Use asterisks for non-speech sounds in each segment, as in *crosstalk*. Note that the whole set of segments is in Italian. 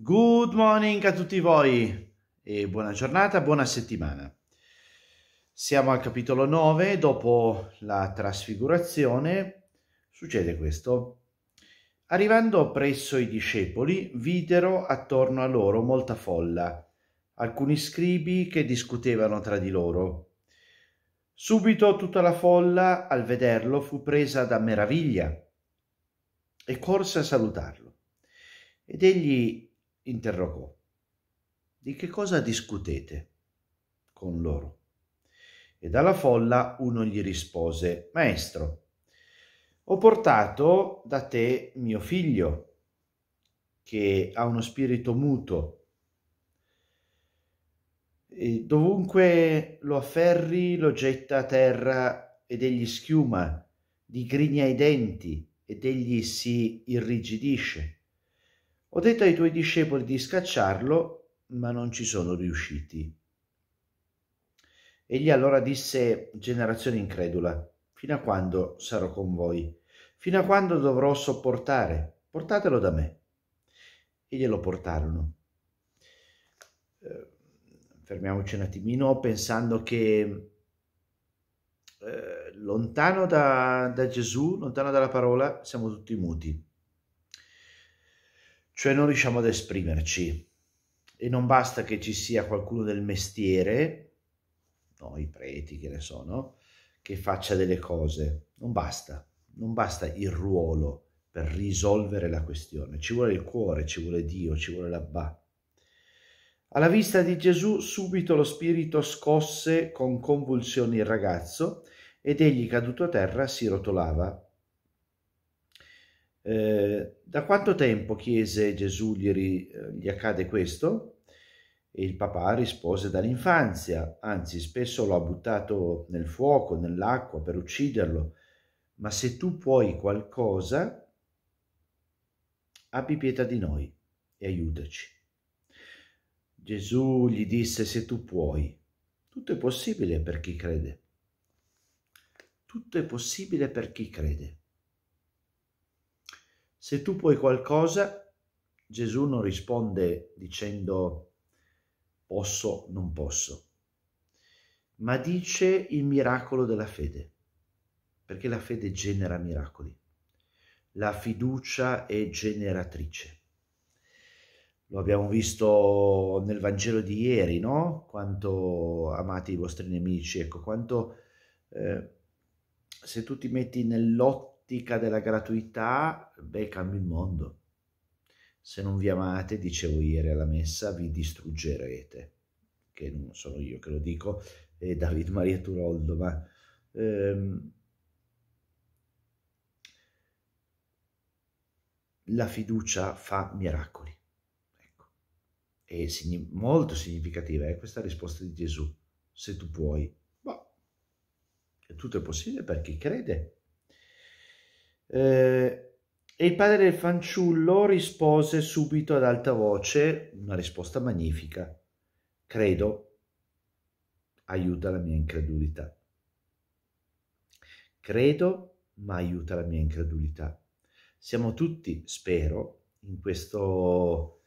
Good morning a tutti voi e buona giornata, buona settimana. Siamo al capitolo 9, dopo la trasfigurazione succede questo. Arrivando presso i discepoli, videro attorno a loro molta folla, alcuni scribi che discutevano tra di loro. Subito tutta la folla, al vederlo, fu presa da meraviglia e corse a salutarlo. Ed egli interrogò. Di che cosa discutete con loro? E dalla folla uno gli rispose, Maestro, ho portato da te mio figlio, che ha uno spirito muto. E dovunque lo afferri, lo getta a terra ed egli schiuma, digrigna i denti ed egli si irrigidisce. Ho detto ai tuoi discepoli di scacciarlo, ma non ci sono riusciti. Egli allora disse, generazione incredula, fino a quando sarò con voi? Fino a quando dovrò sopportare? Portatelo da me. E glielo portarono. Eh, fermiamoci un attimino pensando che eh, lontano da, da Gesù, lontano dalla parola, siamo tutti muti cioè non riusciamo ad esprimerci e non basta che ci sia qualcuno del mestiere, no, i preti che ne sono, che faccia delle cose, non basta, non basta il ruolo per risolvere la questione, ci vuole il cuore, ci vuole Dio, ci vuole l'Abba. Alla vista di Gesù subito lo spirito scosse con convulsioni il ragazzo ed egli caduto a terra si rotolava eh, da quanto tempo, chiese Gesù, gli, eh, gli accade questo? E il papà rispose dall'infanzia, anzi spesso lo ha buttato nel fuoco, nell'acqua per ucciderlo, ma se tu puoi qualcosa, abbi pietà di noi e aiutaci. Gesù gli disse, se tu puoi, tutto è possibile per chi crede. Tutto è possibile per chi crede. Se tu puoi qualcosa, Gesù non risponde dicendo posso, non posso, ma dice il miracolo della fede, perché la fede genera miracoli. La fiducia è generatrice. Lo abbiamo visto nel Vangelo di ieri, no? Quanto amate i vostri nemici, ecco, quanto eh, se tu ti metti nell'otto tattica della gratuità, beh, cambia il mondo. Se non vi amate, dicevo ieri alla messa, vi distruggerete. Che non sono io che lo dico, è David Maria Turoldo, ma... Ehm, la fiducia fa miracoli. Ecco. È signi- molto significativa è eh, questa risposta di Gesù. Se tu puoi, ma boh. tutto è possibile per chi crede. Eh, e il padre del fanciullo rispose subito ad alta voce, una risposta magnifica. Credo, aiuta la mia incredulità. Credo, ma aiuta la mia incredulità. Siamo tutti, spero, in questo,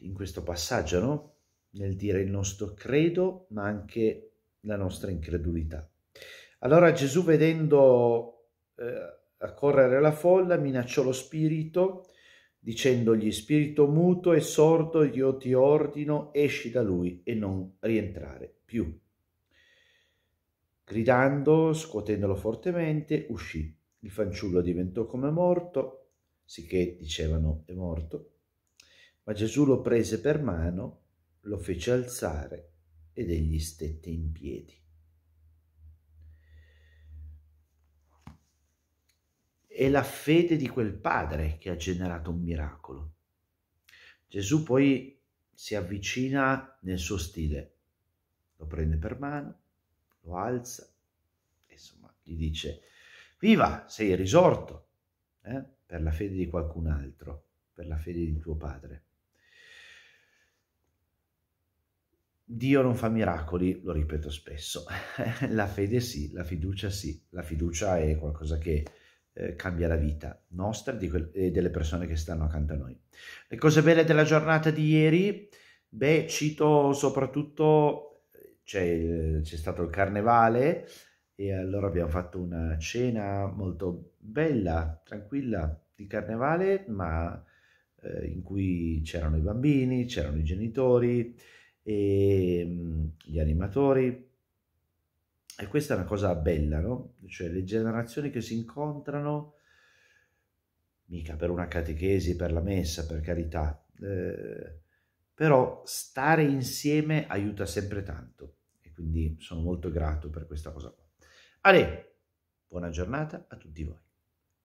in questo passaggio, no? Nel dire il nostro credo, ma anche la nostra incredulità. Allora Gesù vedendo eh, accorrere alla folla, minacciò lo spirito, dicendogli spirito muto e sordo io ti ordino esci da lui e non rientrare più. Gridando, scuotendolo fortemente, uscì. Il fanciullo diventò come morto, sicché dicevano è morto, ma Gesù lo prese per mano, lo fece alzare ed egli stette in piedi. è la fede di quel padre che ha generato un miracolo. Gesù poi si avvicina nel suo stile, lo prende per mano, lo alza, insomma gli dice, viva, sei risorto, eh? per la fede di qualcun altro, per la fede di tuo padre. Dio non fa miracoli, lo ripeto spesso, *laughs* la fede sì, la fiducia sì, la fiducia è qualcosa che eh, cambia la vita nostra e delle persone che stanno accanto a noi. Le cose belle della giornata di ieri, beh, cito soprattutto, c'è, c'è stato il carnevale e allora abbiamo fatto una cena molto bella, tranquilla, di carnevale, ma eh, in cui c'erano i bambini, c'erano i genitori, e, mh, mm, gli animatori, e questa è una cosa bella, no? Cioè le generazioni che si incontrano, mica per una catechesi, per la messa, per carità, eh, però stare insieme aiuta sempre tanto e quindi sono molto grato per questa cosa qua. Ale, buona giornata a tutti voi.